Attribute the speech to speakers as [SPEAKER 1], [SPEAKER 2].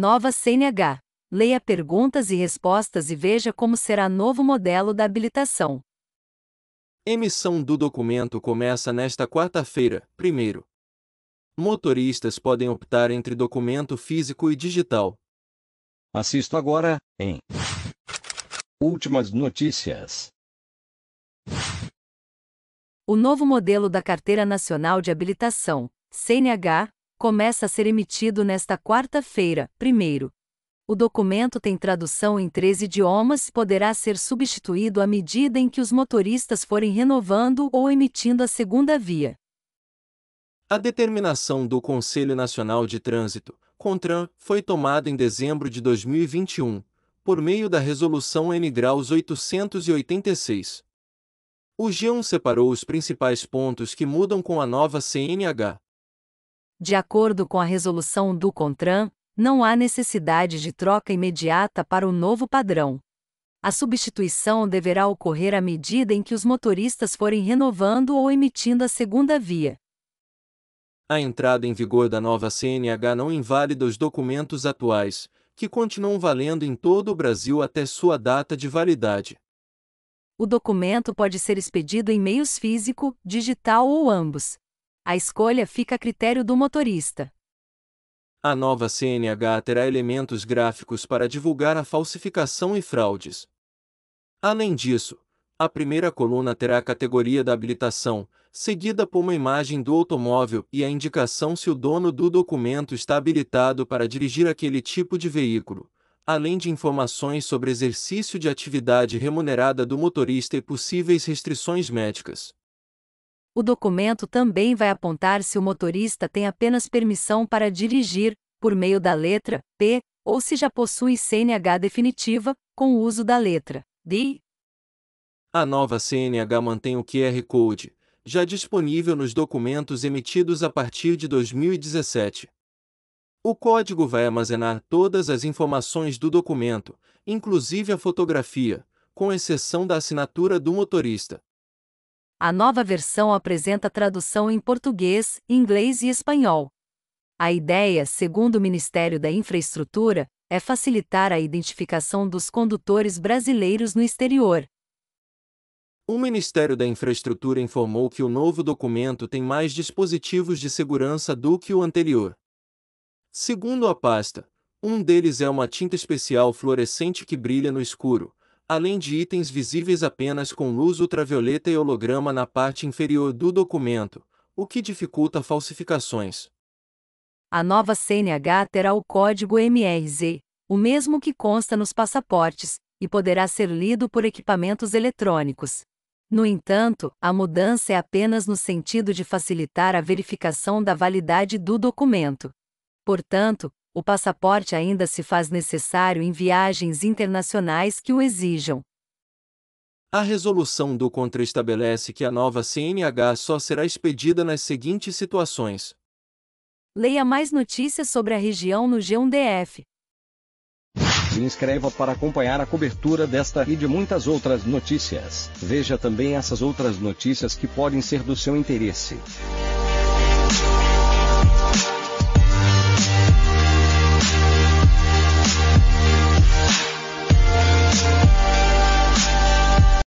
[SPEAKER 1] Nova CNH. Leia perguntas e respostas e veja como será novo modelo da habilitação.
[SPEAKER 2] Emissão do documento começa nesta quarta-feira, primeiro. Motoristas podem optar entre documento físico e digital. Assisto agora, em Últimas notícias.
[SPEAKER 1] O novo modelo da Carteira Nacional de Habilitação, CNH, começa a ser emitido nesta quarta-feira, primeiro. O documento tem tradução em três idiomas e poderá ser substituído à medida em que os motoristas forem renovando ou emitindo a segunda via.
[SPEAKER 2] A determinação do Conselho Nacional de Trânsito, CONTRAN, foi tomada em dezembro de 2021, por meio da Resolução N 886. O G1 separou os principais pontos que mudam com a nova CNH.
[SPEAKER 1] De acordo com a resolução do CONTRAN, não há necessidade de troca imediata para o novo padrão. A substituição deverá ocorrer à medida em que os motoristas forem renovando ou emitindo a segunda via.
[SPEAKER 2] A entrada em vigor da nova CNH não inválida os documentos atuais, que continuam valendo em todo o Brasil até sua data de validade.
[SPEAKER 1] O documento pode ser expedido em meios físico, digital ou ambos. A escolha fica a critério do motorista.
[SPEAKER 2] A nova CNH terá elementos gráficos para divulgar a falsificação e fraudes. Além disso, a primeira coluna terá a categoria da habilitação, seguida por uma imagem do automóvel e a indicação se o dono do documento está habilitado para dirigir aquele tipo de veículo, além de informações sobre exercício de atividade remunerada do motorista e possíveis restrições médicas.
[SPEAKER 1] O documento também vai apontar se o motorista tem apenas permissão para dirigir, por meio da letra P, ou se já possui CNH definitiva, com o uso da letra D.
[SPEAKER 2] A nova CNH mantém o QR Code, já disponível nos documentos emitidos a partir de 2017. O código vai armazenar todas as informações do documento, inclusive a fotografia, com exceção da assinatura do motorista.
[SPEAKER 1] A nova versão apresenta tradução em português, inglês e espanhol. A ideia, segundo o Ministério da Infraestrutura, é facilitar a identificação dos condutores brasileiros no exterior.
[SPEAKER 2] O Ministério da Infraestrutura informou que o novo documento tem mais dispositivos de segurança do que o anterior. Segundo a pasta, um deles é uma tinta especial fluorescente que brilha no escuro, além de itens visíveis apenas com luz ultravioleta e holograma na parte inferior do documento, o que dificulta falsificações.
[SPEAKER 1] A nova CNH terá o código MRZ, o mesmo que consta nos passaportes, e poderá ser lido por equipamentos eletrônicos. No entanto, a mudança é apenas no sentido de facilitar a verificação da validade do documento. Portanto, o passaporte ainda se faz necessário em viagens internacionais que o exijam.
[SPEAKER 2] A resolução do CONTRA estabelece que a nova CNH só será expedida nas seguintes situações.
[SPEAKER 1] Leia mais notícias sobre a região no G1DF.
[SPEAKER 2] Se inscreva para acompanhar a cobertura desta e de muitas outras notícias. Veja também essas outras notícias que podem ser do seu interesse.